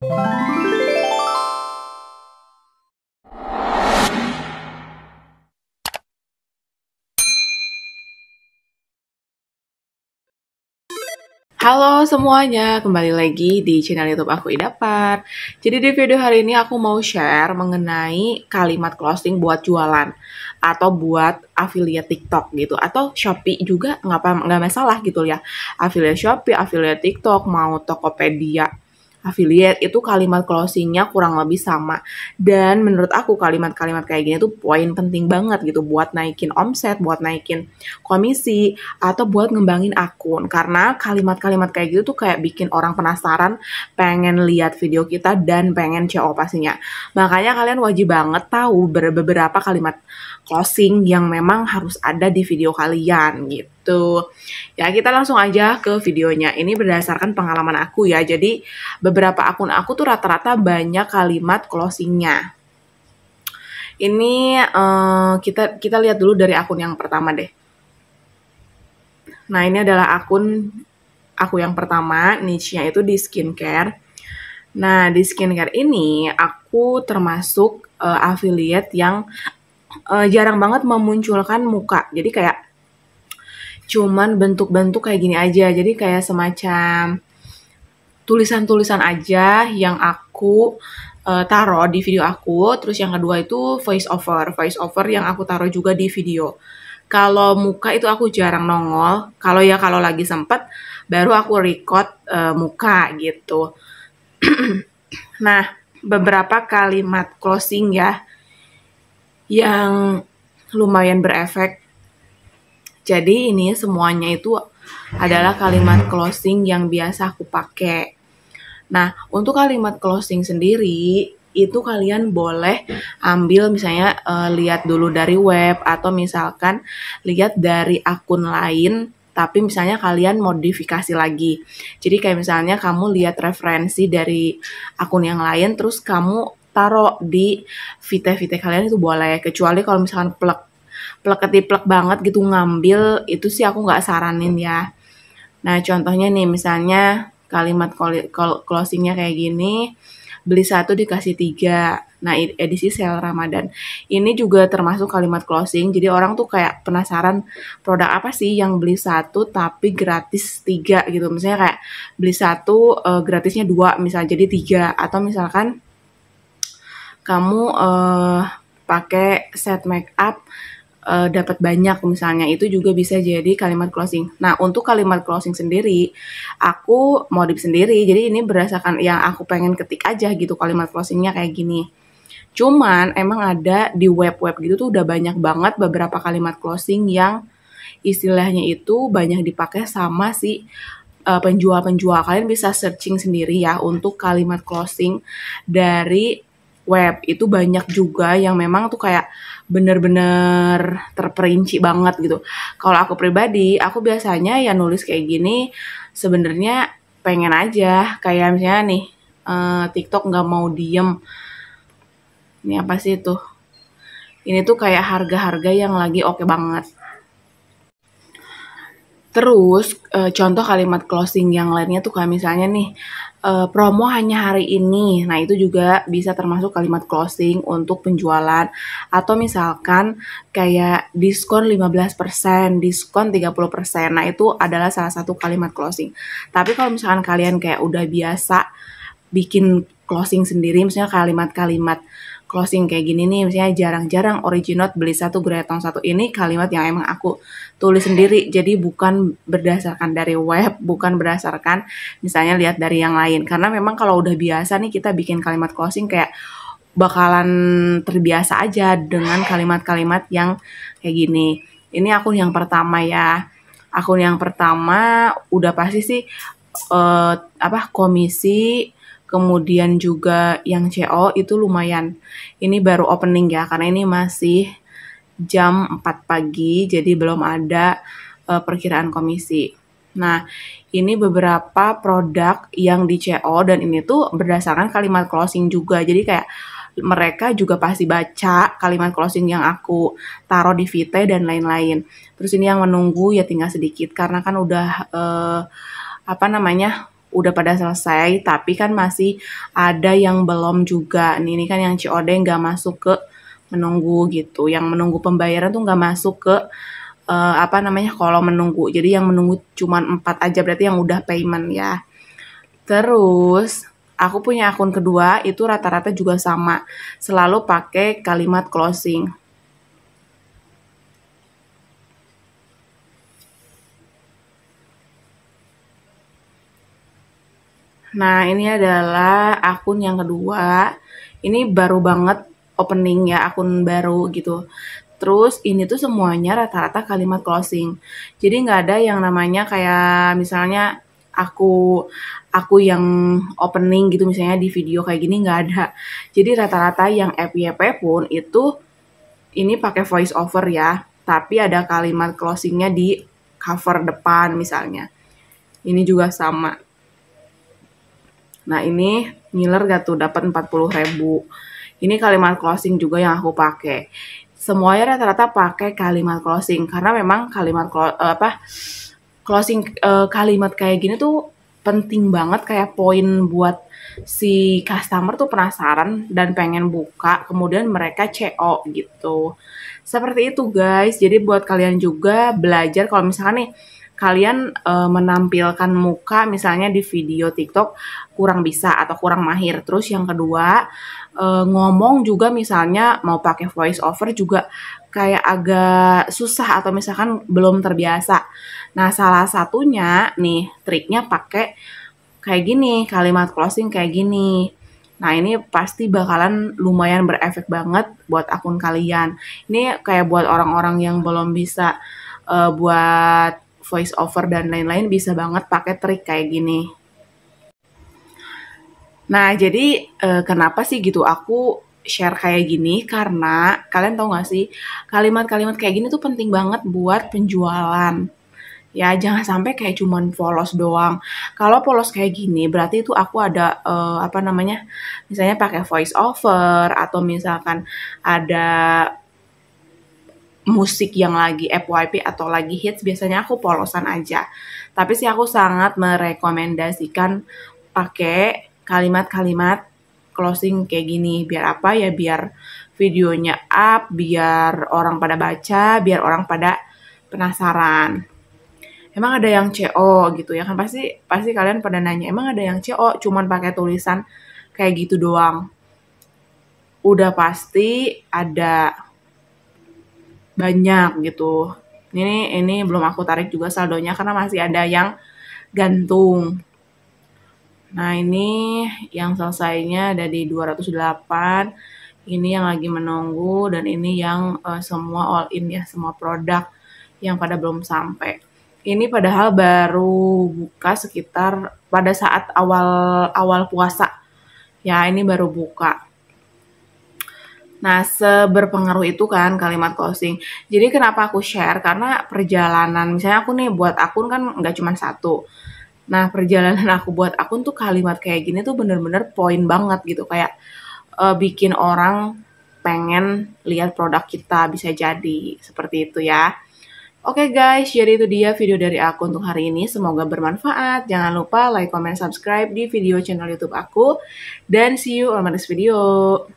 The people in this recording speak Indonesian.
Halo semuanya, kembali lagi di channel YouTube aku Idapar. Jadi di video hari ini aku mau share mengenai kalimat closing buat jualan atau buat affiliate TikTok gitu atau Shopee juga nggak nggak masalah gitu ya. Affiliate Shopee, affiliate TikTok, mau Tokopedia affiliate itu kalimat closingnya kurang lebih sama dan menurut aku kalimat-kalimat kayak gini tuh poin penting banget gitu buat naikin omset buat naikin komisi atau buat ngembangin akun karena kalimat-kalimat kayak gitu tuh kayak bikin orang penasaran pengen lihat video kita dan pengen CO pastinya makanya kalian wajib banget tahu beberapa kalimat closing yang memang harus ada di video kalian gitu gitu. Ya, kita langsung aja ke videonya. Ini berdasarkan pengalaman aku ya. Jadi, beberapa akun aku tuh rata-rata banyak kalimat closingnya. Ini uh, kita kita lihat dulu dari akun yang pertama deh. Nah, ini adalah akun aku yang pertama, niche-nya itu di skincare. Nah, di skincare ini aku termasuk uh, affiliate yang uh, jarang banget memunculkan muka. Jadi kayak cuman bentuk-bentuk kayak gini aja. Jadi kayak semacam tulisan-tulisan aja yang aku uh, taruh di video aku. Terus yang kedua itu voice over, voice over yang aku taruh juga di video. Kalau muka itu aku jarang nongol. Kalau ya kalau lagi sempet baru aku record uh, muka gitu. nah, beberapa kalimat closing ya yang lumayan berefek jadi ini semuanya itu adalah kalimat closing yang biasa aku pakai. Nah, untuk kalimat closing sendiri itu kalian boleh ambil misalnya uh, lihat dulu dari web atau misalkan lihat dari akun lain tapi misalnya kalian modifikasi lagi. Jadi kayak misalnya kamu lihat referensi dari akun yang lain terus kamu taruh di vite-vite kalian itu boleh kecuali kalau misalkan plek plek banget gitu ngambil itu sih aku nggak saranin ya nah contohnya nih misalnya kalimat closingnya kayak gini beli satu dikasih tiga nah edisi sel Ramadan ini juga termasuk kalimat closing jadi orang tuh kayak penasaran produk apa sih yang beli satu tapi gratis tiga gitu misalnya kayak beli satu uh, gratisnya dua misalnya jadi tiga atau misalkan kamu uh, pakai set make up uh, dapat banyak misalnya itu juga bisa jadi kalimat closing. Nah untuk kalimat closing sendiri aku modif sendiri jadi ini berdasarkan yang aku pengen ketik aja gitu kalimat closingnya kayak gini. Cuman emang ada di web-web gitu tuh udah banyak banget beberapa kalimat closing yang istilahnya itu banyak dipakai sama si eh, penjual-penjual. Uh, Kalian bisa searching sendiri ya untuk kalimat closing dari web itu banyak juga yang memang tuh kayak bener-bener terperinci banget gitu. Kalau aku pribadi, aku biasanya ya nulis kayak gini sebenarnya pengen aja kayak misalnya nih uh, TikTok nggak mau diem. Ini apa sih tuh? Ini tuh kayak harga-harga yang lagi oke okay banget Terus e, contoh kalimat closing yang lainnya tuh kayak misalnya nih e, promo hanya hari ini. Nah, itu juga bisa termasuk kalimat closing untuk penjualan atau misalkan kayak diskon 15%, diskon 30%. Nah, itu adalah salah satu kalimat closing. Tapi kalau misalkan kalian kayak udah biasa bikin closing sendiri misalnya kalimat-kalimat closing kayak gini nih misalnya jarang-jarang originot beli satu gretong satu ini kalimat yang emang aku tulis sendiri jadi bukan berdasarkan dari web bukan berdasarkan misalnya lihat dari yang lain karena memang kalau udah biasa nih kita bikin kalimat closing kayak bakalan terbiasa aja dengan kalimat-kalimat yang kayak gini ini akun yang pertama ya akun yang pertama udah pasti sih uh, apa komisi kemudian juga yang CO itu lumayan. Ini baru opening ya, karena ini masih jam 4 pagi, jadi belum ada uh, perkiraan komisi. Nah, ini beberapa produk yang di CO dan ini tuh berdasarkan kalimat closing juga. Jadi kayak mereka juga pasti baca kalimat closing yang aku taruh di VT dan lain-lain. Terus ini yang menunggu ya tinggal sedikit karena kan udah eh, apa namanya udah pada selesai tapi kan masih ada yang belum juga nih ini kan yang COD nggak masuk ke menunggu gitu yang menunggu pembayaran tuh nggak masuk ke uh, apa namanya kalau menunggu jadi yang menunggu cuma empat aja berarti yang udah payment ya terus aku punya akun kedua itu rata-rata juga sama selalu pakai kalimat closing Nah, ini adalah akun yang kedua. Ini baru banget opening ya, akun baru gitu. Terus ini tuh semuanya rata-rata kalimat closing. Jadi nggak ada yang namanya kayak misalnya aku aku yang opening gitu misalnya di video kayak gini nggak ada. Jadi rata-rata yang FYP pun itu ini pakai voice over ya, tapi ada kalimat closingnya di cover depan misalnya. Ini juga sama. Nah ini ngiler gak tuh dapat 40 ribu. Ini kalimat closing juga yang aku pakai. Semuanya rata-rata pakai kalimat closing karena memang kalimat eh, apa closing eh, kalimat kayak gini tuh penting banget kayak poin buat si customer tuh penasaran dan pengen buka, kemudian mereka CO gitu. Seperti itu guys. Jadi buat kalian juga belajar kalau misalkan nih kalian e, menampilkan muka misalnya di video TikTok kurang bisa atau kurang mahir. Terus yang kedua, e, ngomong juga misalnya mau pakai voice over juga kayak agak susah atau misalkan belum terbiasa. Nah, salah satunya nih triknya pakai kayak gini, kalimat closing kayak gini. Nah, ini pasti bakalan lumayan berefek banget buat akun kalian. Ini kayak buat orang-orang yang belum bisa uh, buat voice over dan lain-lain bisa banget pakai trik kayak gini. Nah, jadi eh, kenapa sih gitu aku share kayak gini karena kalian tau gak sih kalimat-kalimat kayak gini tuh penting banget buat penjualan ya jangan sampai kayak cuman polos doang kalau polos kayak gini berarti itu aku ada uh, apa namanya misalnya pakai voice over atau misalkan ada musik yang lagi FYP atau lagi hits biasanya aku polosan aja. Tapi sih aku sangat merekomendasikan pakai kalimat-kalimat closing kayak gini biar apa ya biar videonya up, biar orang pada baca, biar orang pada penasaran. Emang ada yang CO gitu ya kan pasti pasti kalian pada nanya emang ada yang CO cuman pakai tulisan kayak gitu doang. Udah pasti ada banyak gitu. Ini ini belum aku tarik juga saldonya karena masih ada yang gantung. Nah, ini yang selesainya ada di 208. Ini yang lagi menunggu dan ini yang uh, semua all in ya, semua produk yang pada belum sampai. Ini padahal baru buka sekitar pada saat awal awal puasa. Ya, ini baru buka. Nah, seberpengaruh itu kan kalimat closing. Jadi kenapa aku share? Karena perjalanan, misalnya aku nih buat akun kan nggak cuma satu. Nah, perjalanan aku buat akun tuh kalimat kayak gini tuh bener-bener poin banget gitu. Kayak uh, bikin orang pengen lihat produk kita bisa jadi. Seperti itu ya. Oke okay guys, jadi itu dia video dari aku untuk hari ini. Semoga bermanfaat. Jangan lupa like, comment, subscribe di video channel YouTube aku. Dan see you on my next video.